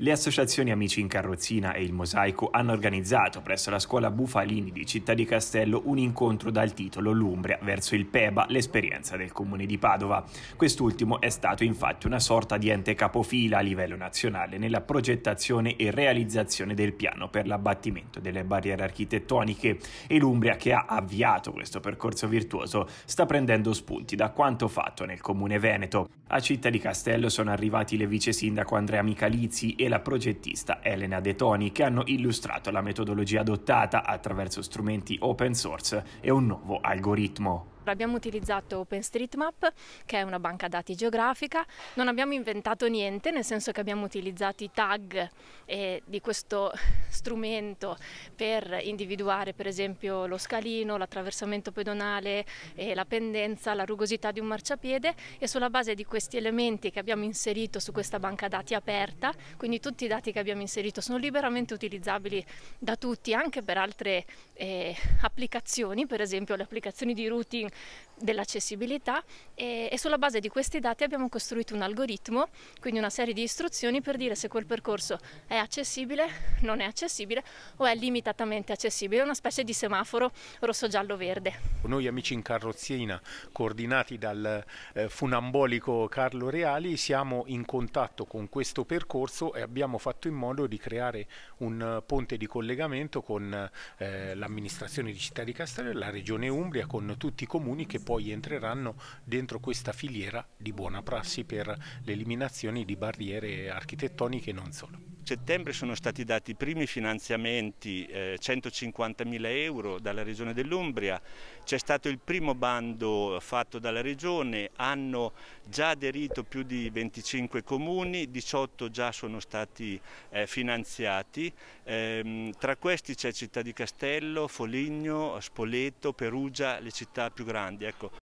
Le associazioni Amici in Carrozzina e il Mosaico hanno organizzato presso la scuola Bufalini di Città di Castello un incontro dal titolo L'Umbria verso il PEBA, l'esperienza del comune di Padova. Quest'ultimo è stato infatti una sorta di ente capofila a livello nazionale nella progettazione e realizzazione del piano per l'abbattimento delle barriere architettoniche e l'Umbria che ha avviato questo percorso virtuoso sta prendendo spunti da quanto fatto nel comune veneto. A Città di Castello sono arrivati le vice sindaco Andrea Micalizzi e la progettista Elena De Toni che hanno illustrato la metodologia adottata attraverso strumenti open source e un nuovo algoritmo. Abbiamo utilizzato OpenStreetMap, che è una banca dati geografica, non abbiamo inventato niente, nel senso che abbiamo utilizzato i tag eh, di questo strumento per individuare per esempio lo scalino, l'attraversamento pedonale, eh, la pendenza, la rugosità di un marciapiede e sulla base di questi elementi che abbiamo inserito su questa banca dati aperta, quindi tutti i dati che abbiamo inserito sono liberamente utilizzabili da tutti anche per altre eh, applicazioni, per esempio le applicazioni di routing dell'accessibilità e, e, sulla base di questi dati abbiamo costruito un algoritmo, quindi una serie di istruzioni per dire se quel percorso è accessibile, non è accessibile o è limitatamente accessibile, una specie di semaforo rosso-giallo-verde. Noi amici in carrozzina, coordinati dal eh, funambolico Carlo Reali, siamo in contatto con questo percorso e abbiamo fatto in modo di creare un ponte di collegamento con uh, l'amministrazione di Città di Castello la Regione Umbria, con tutti i comuni comuni che poi entreranno dentro questa filiera di buona prassi per l'eliminazione di barriere architettoniche e non solo settembre sono stati dati i primi finanziamenti, eh, 150.000 euro dalla Regione dell'Umbria, c'è stato il primo bando fatto dalla Regione, hanno già aderito più di 25 comuni, 18 già sono stati eh, finanziati, ehm, tra questi c'è Città di Castello, Foligno, Spoleto, Perugia, le città più grandi. Ecco.